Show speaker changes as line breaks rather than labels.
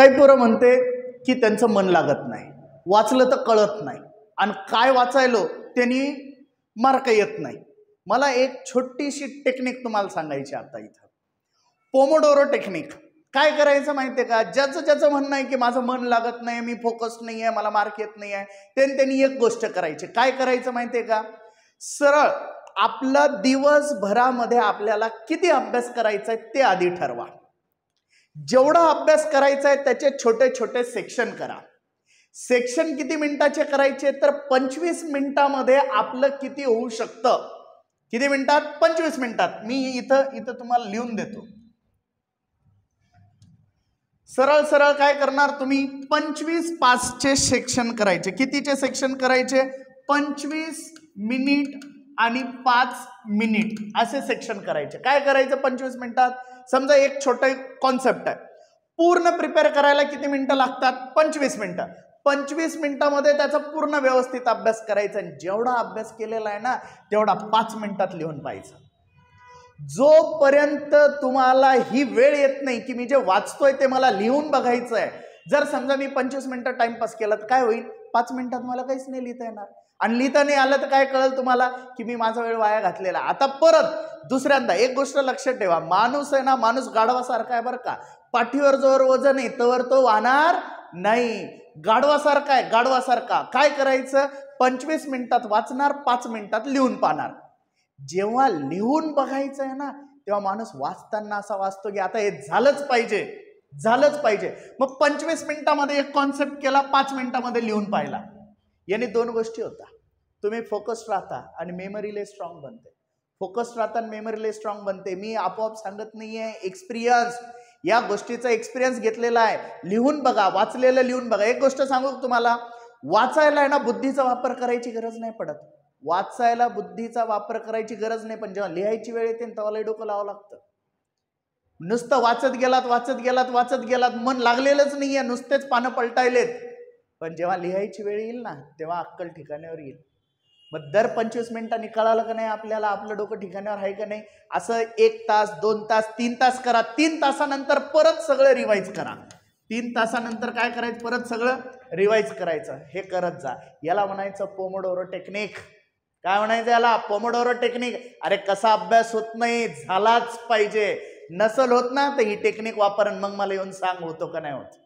काही पोरं म्हणते की त्यांचं मन लागत नाही वाचलं तर कळत नाही आणि काय वाचायलो त्यांनी मार्क येत नाही मला एक छोटीशी टेक्निक तुम्हाला सांगायची आता इथं पोमोडोरो टेक्निक काय करायचं माहिती आहे का ज्याचं ज्याचं म्हणणं आहे की माझं मन लागत नाही मी फोकस नाही आहे मला मार्क येत नाही आहे त्यांनी त्यांनी एक गोष्ट करायची काय करायचं माहिती आहे का सरळ आपला दिवसभरामध्ये आपल्याला किती अभ्यास करायचा आहे ते आधी ठरवा जेवढा अभ्यास करायचा आहे त्याचे छोटे छोटे सेक्शन करा सेक्शन किती मिनिटाचे करायचे तर पंचवीस मिनिटामध्ये आपलं किती होऊ शकतं किती मिनिटात पंचवीस मिनिटात मी इथं इथं तुम्हाला लिहून देतो सरळ सरळ काय करणार तुम्ही पंचवीस पाचचे सेक्शन करायचे कितीचे सेक्शन करायचे पंचवीस मिनिट आणि पाच मिनिट असे सेक्शन करायचे काय करायचं पंचवीस मिनिटात समजा एक छोट कॉन्सेप्ट आहे पूर्ण प्रिपेअर करायला किती मिनिटं लागतात पंचवीस मिनिटं पंचवीस मिनिटामध्ये त्याचा पूर्ण व्यवस्थित अभ्यास करायचा आणि जेवढा अभ्यास केलेला आहे ना तेवढा पाच मिनिटात लिहून पाहिजे जोपर्यंत तुम्हाला ही वेळ येत नाही की मी जे वाचतोय ते मला लिहून बघायचं आहे जर समजा मी पंचवीस मिनिटं टाइमपास केला तर काय होईल पाच मिनिटात मला काहीच नाही लिहिता येणार आणि लिहिता नाही आलं तर काय कळेल तुम्हाला की मी माझा वेळ वाया घातलेला आता परत दुसऱ्यांदा एक गोष्ट लक्षात ठेवा माणूस आहे ना माणूस गाढवासारखा आहे बरं का पाठीवर जोवर वजन आहे तवर तो वाहणार नाही गाढवासारखा आहे गाढवासारखा काय करायचं पंचवीस मिनिटात वाचणार पाच मिनिटात लिहून पाहणार जेव्हा लिहून बघायचं आहे ना तेव्हा माणूस वाचताना असा वाचतो की आता हे झालंच पाहिजे झालंच पाहिजे मग पंचवीस मिनिटामध्ये एक कॉन्सेप्ट केला पाच मिनिटामध्ये लिहून पाहिला यांनी दोन गोष्टी होता तुम्ही फोकस राहता आणि मेमरीले स्ट्रॉंग बनते फोकस राहता आणि मेमरीले स्ट्रॉंग बनते मी आपोआप सांगत नाही आहे एक्सपिरियन्स या गोष्टीचा एक्सपिरियन्स घेतलेला आहे लिहून बघा वाचलेलं लिहून बघा एक गोष्ट सांगू तुम्हाला वाचायला ना बुद्धीचा वापर करायची गरज नाही पडत वाचायला बुद्धीचा वापर करायची गरज नाही पण जेव्हा लिहायची वेळ येते तेव्हा डोकं लावावं लागतं नुसतं वाचत गेलात वाचत गेलात वाचत गेलात मन लागलेलंच नाही आहे नुसतेच पानं पलटायलेत पण जेव्हा लिहायची वेळ येईल ना तेव्हा अक्कल ठिकाण्यावर येईल मग दर पंचवीस मिनिटांनी कळालं का नाही आपल्याला आपलं डोकं ठिकाणावर आहे का नाही असं एक तास दोन तास तीन तास करा तीन तासानंतर परत सगळं रिवाईज करा तीन तासानंतर काय करायचं परत सगळं रिवाईज करायचं हे करत जा याला म्हणायचं पोमोडोरो टेक्निक काय म्हणायचं याला पोमोडोरो टेक्निक अरे कसा अभ्यास होत नाही झालाच पाहिजे नसल होत ना तर ही टेक्निक वापरून मग मला येऊन सांग होतो का नाही होत